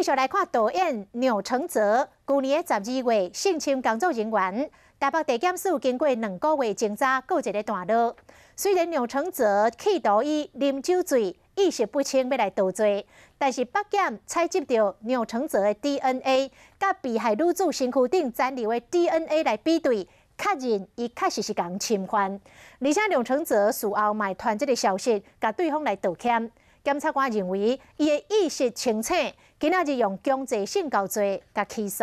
继续来看，导演廖承泽去年十二月性侵工作人员，台北地检署经过两个月侦查，告一个大落。虽然廖承泽企图以啉酒醉、意识不清要来盗罪，但是北检采集到廖承泽的 DNA，甲被害女子身躯顶残留的 DNA 来比对，确认伊确实是共侵犯。而且梁承泽事后卖传即个消息，甲对方来道歉。检察官认为伊的意识清楚。今仔日用经济性告罪甲起诉。